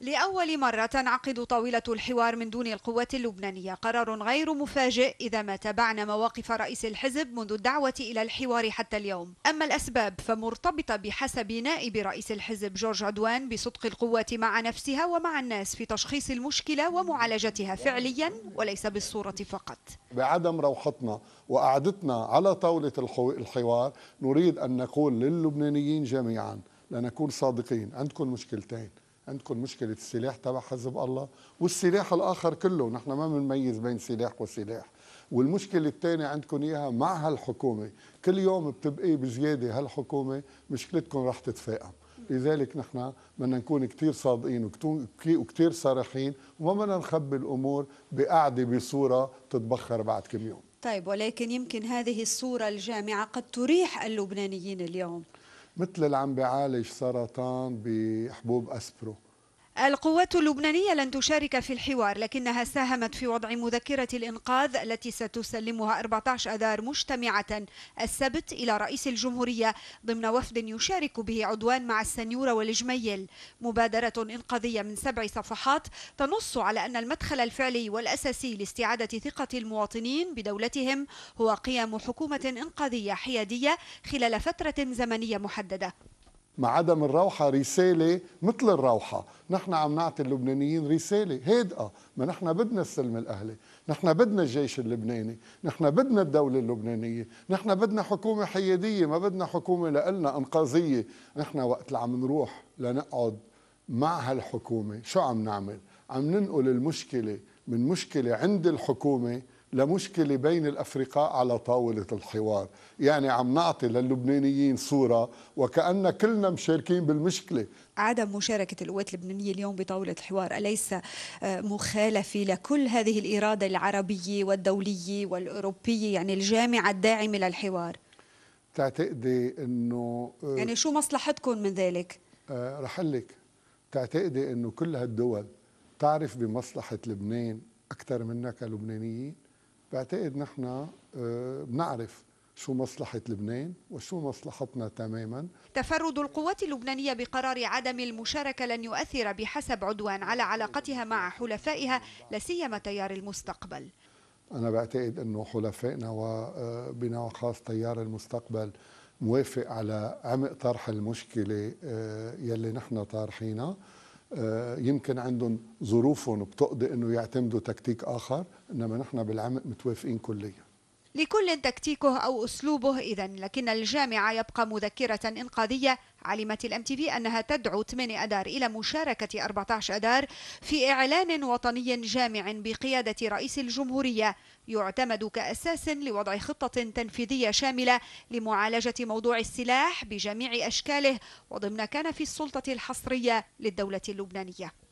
لأول مرة تنعقد طاولة الحوار من دون القوات اللبنانية قرار غير مفاجئ إذا ما تابعنا مواقف رئيس الحزب منذ الدعوة إلى الحوار حتى اليوم أما الأسباب فمرتبطة بحسب نائب رئيس الحزب جورج عدوان بصدق القوات مع نفسها ومع الناس في تشخيص المشكلة ومعالجتها فعليا وليس بالصورة فقط بعدم روحتنا وقعدتنا على طاولة الحوار نريد أن نقول للبنانيين جميعا لنكون صادقين عندكم مشكلتين عندكم مشكله السلاح تبع حزب الله والسلاح الاخر كله نحن ما بنميز بين سلاح وسلاح والمشكلة الثانية عندكم إياها مع هالحكومة كل يوم بتبقي بزيادة هالحكومة مشكلتكم رح تتفاقم لذلك نحن بدنا نكون كثير صادقين وكثير صريحين وما بدنا نخبي الأمور بقعدة بصورة تتبخر بعد كم يوم طيب ولكن يمكن هذه الصورة الجامعة قد تريح اللبنانيين اليوم مثل اللي عم بيعالج سرطان بحبوب اسبرو القوات اللبنانية لن تشارك في الحوار لكنها ساهمت في وضع مذكرة الإنقاذ التي ستسلمها 14 أذار مجتمعة السبت إلى رئيس الجمهورية ضمن وفد يشارك به عدوان مع السنيورة والجميل مبادرة إنقاذية من سبع صفحات تنص على أن المدخل الفعلي والأساسي لاستعادة ثقة المواطنين بدولتهم هو قيام حكومة إنقاذية حيادية خلال فترة زمنية محددة مع عدم الروحة رسالة مثل الروحة نحن عم نعطي اللبنانيين رسالة هادئة ما نحن بدنا السلم الأهلي نحن بدنا الجيش اللبناني نحن بدنا الدولة اللبنانية نحن بدنا حكومة حيادية ما بدنا حكومة لألنا إنقاذية نحن وقت اللي عم نروح لنقعد مع هالحكومة شو عم نعمل عم ننقل المشكلة من مشكلة عند الحكومة لمشكلة بين الأفرقاء على طاولة الحوار يعني عم نعطي للبنانيين صورة وكأن كلنا مشاركين بالمشكلة عدم مشاركة القوات اللبنانية اليوم بطاولة الحوار أليس آه، مخالفة لكل هذه الإرادة العربية والدولية والأوروبية يعني الجامعة الداعمة للحوار تعتقدي أنه آه، يعني شو مصلحتكم من ذلك؟ آه، رح لك تعتقدي أنه كل هالدول تعرف بمصلحة لبنان أكثر منا كلبنانيين بعتقد نحن آه، بنعرف شو مصلحة لبنان وشو مصلحتنا تماما تفرد القوات اللبنانية بقرار عدم المشاركة لن يؤثر بحسب عدوان على علاقتها مع حلفائها لسيما تيار المستقبل أنا بعتقد أنه حلفائنا وبناء آه، خاص تيار المستقبل موافق على عمق طرح المشكلة آه، يلي نحن طارحينها آه، يمكن عندهم ظروفهم بتقضي انه يعتمدوا تكتيك اخر انما نحن بالعمق متوافقين كليا لكل تكتيكه أو أسلوبه إذا لكن الجامعة يبقى مذكرة إنقاذية علمت الام تي في انها تدعو 8 اذار الى مشاركه 14 اذار في اعلان وطني جامع بقياده رئيس الجمهوريه يعتمد كاساس لوضع خطه تنفيذيه شامله لمعالجه موضوع السلاح بجميع اشكاله وضمن كنف السلطه الحصريه للدوله اللبنانيه